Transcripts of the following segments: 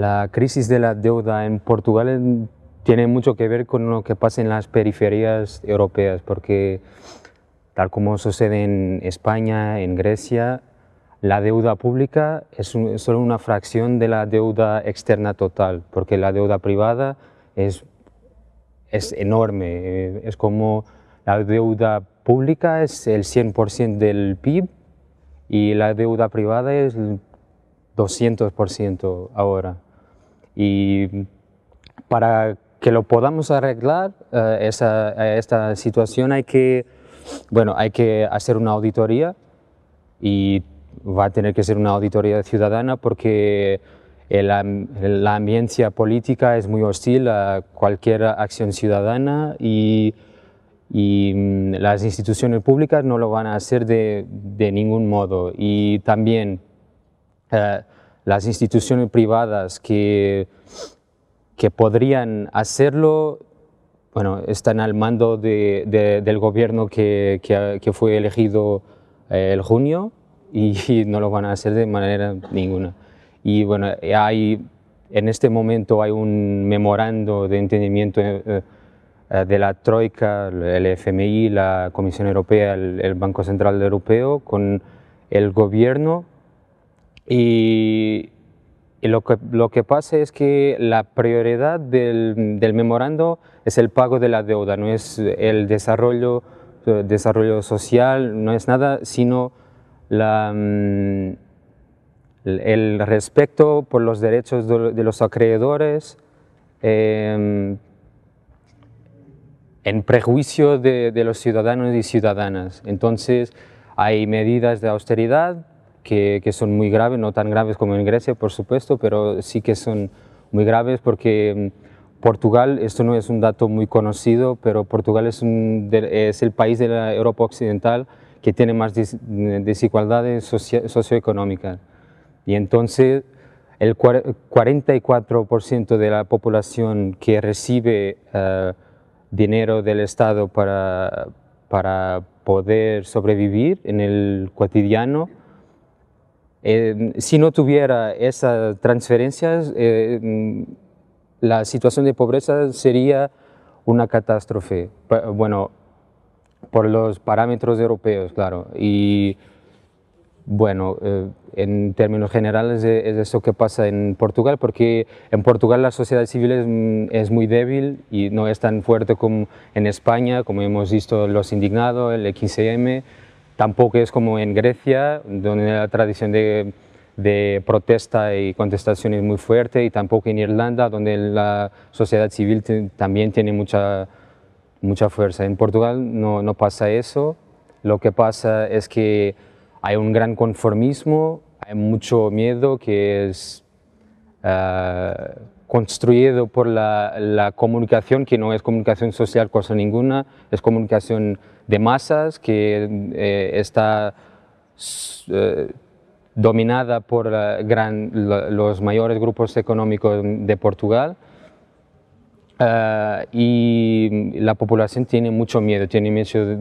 La crisis de la deuda en Portugal tiene mucho que ver con lo que pasa en las periferias europeas, porque tal como sucede en España, en Grecia, la deuda pública es, solo una fracción de la deuda externa total, porque la deuda privada es, es enorme, eh, es como la deuda pública es el 100% del PIB y la deuda privada es el 200% ahora. Y para que lo podamos arreglar, eh, esa, esta situación hay que, bueno, hay que hacer una auditoría y va a tener que ser una auditoría ciudadana porque la ambiencia política es muy hostil a cualquier acción ciudadana y, y mm, las instituciones públicas no lo van a hacer de, de ningún modo. Y también eh, las instituciones privadas que, que podrían hacerlo, bueno, están al mando del gobierno que, que, fue elegido en eh, el junio y, no lo van a hacer de manera ninguna. Y bueno, hay, en este momento hay un memorando de entendimiento eh, eh, de la Troika, el FMI, la Comisión Europea, el Banco Central Europeo, con el gobierno y, lo, que, lo que pasa es que la prioridad del, memorando es el pago de la deuda, no es el desarrollo, eh, desarrollo social, no es nada, sino la, mm, el respeto por los derechos de, los acreedores em, en prejuicio de los ciudadanos y ciudadanas. Entonces, hay medidas de austeridad que, son muy graves, no tan graves como en Grecia, por supuesto, pero sí que son muy graves porque mm, Portugal, esto no es un dato muy conocido, pero Portugal es, es el país de la Europa Occidental que tiene más mm, desigualdades socioeconómicas. Y entonces el 44% de la población que recibe eh, dinero del Estado para, para poder sobrevivir en el cotidiano Em, si no tuviera esas transferencias, eh, mm, la situación de pobreza sería una catástrofe, bueno, por los parámetros europeos, claro. Y bueno, eh, en términos generales e, es eso que pasa en Portugal, porque en Portugal la sociedad civil mm, es, muy débil y no es tan fuerte como en España, como hemos visto los indignados, el 15 Tampoco es como en Grecia, donde la tradición de, protesta y contestación es muy fuerte, y tampoco en Irlanda, donde la sociedad civil también tiene mucha, mucha fuerza. En Portugal no, pasa eso, lo que pasa es que hay un gran conformismo, hay mucho miedo que es... Ah, construido por la, comunicación, que no es comunicación social cosa ninguna, es comunicación de masas que eh, está eh, dominada por los mayores grupos económicos de Portugal. Eh, y la población tiene mucho miedo, tiene miedo,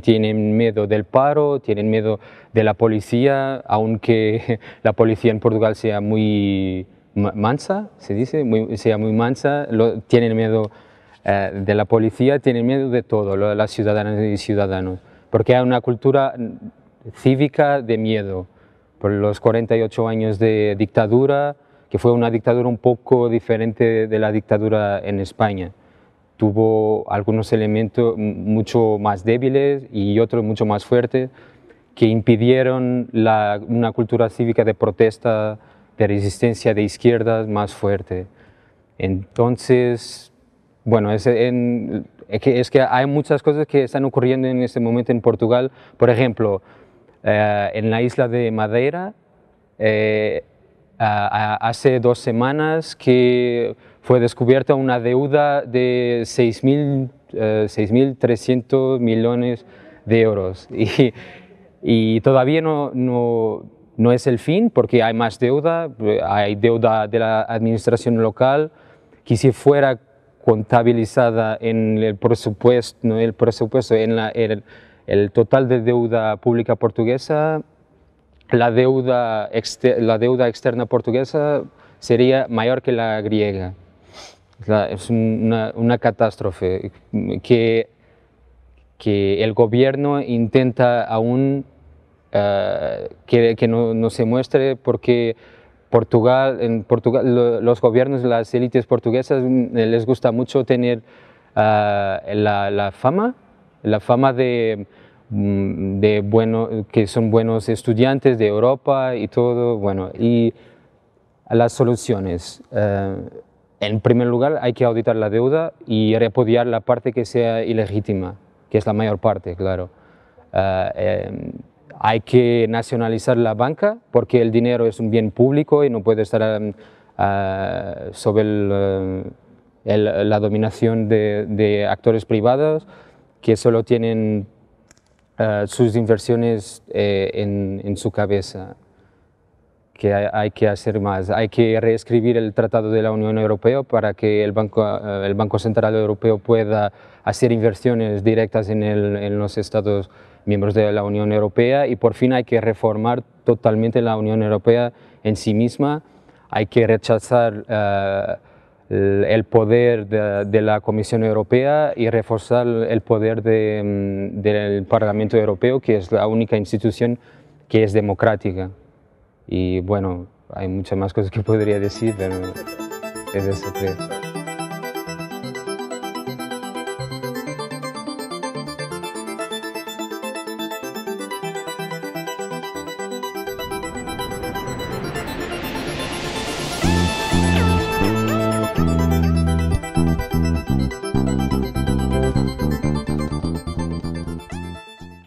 tienen miedo del paro, tienen miedo de la policía, aunque la policía en Portugal sea muy mansa, se dice, se sea muy mansa, lo, tienen miedo eh, de la policía, tienen miedo de todo, las ciudadanas y ciudadanos, porque hay una cultura cívica de miedo. Por los 48 años de dictadura, que fue una dictadura un poco diferente de la dictadura en España. Tuvo algunos elementos mucho más débiles y otros mucho más fuertes que impidieron una cultura cívica de protesta de resistencia de izquierdas más fuerte. Entonces, bueno, es, es, que hay muchas cosas que están ocurriendo en este momento en Portugal. Por ejemplo, eh, en la isla de Madeira, eh, hace dos semanas que fue descubierta una deuda de 6.300 eh, millones de euros. Y, y todavía no, no no es el fin porque hay más deuda, eh, hay deuda de la administración local, que si fuera contabilizada en el presupuesto, no el presupuesto en, el, total de deuda pública portuguesa, la deuda, externa portuguesa sería mayor que la griega. Es una, catástrofe que el gobierno intenta aún eh, que, que no, se muestre porque Portugal, en Portugal los gobiernos, las élites portuguesas mm, les gusta mucho tener eh, la, fama, la fama mm, de, bueno, que son buenos estudiantes de Europa y todo, bueno, y las soluciones. Eh, en primer lugar, hay que auditar la deuda y repudiar la parte que sea ilegítima, que es la mayor parte, claro. Em, hay que nacionalizar la banca porque el dinero es un bien público y no puede estar em, eh, sobre eh, la dominación de, actores privados que solo tienen eh, sus inversiones en, su cabeza. Que hay, que hacer más. Hay que reescribir el Tratado de la Unión Europea para que el Banco, Central Europeo pueda hacer inversiones directas en, en los estados miembros de la Unión Europea y por fin hay que reformar totalmente la Unión Europea en sí misma. Hay que rechazar eh, el poder de, la Comisión Europea y reforzar el poder mm, del Parlamento Europeo, que es la única institución que es democrática. Y bueno, hay muchas más cosas que podría decir, pero es eso.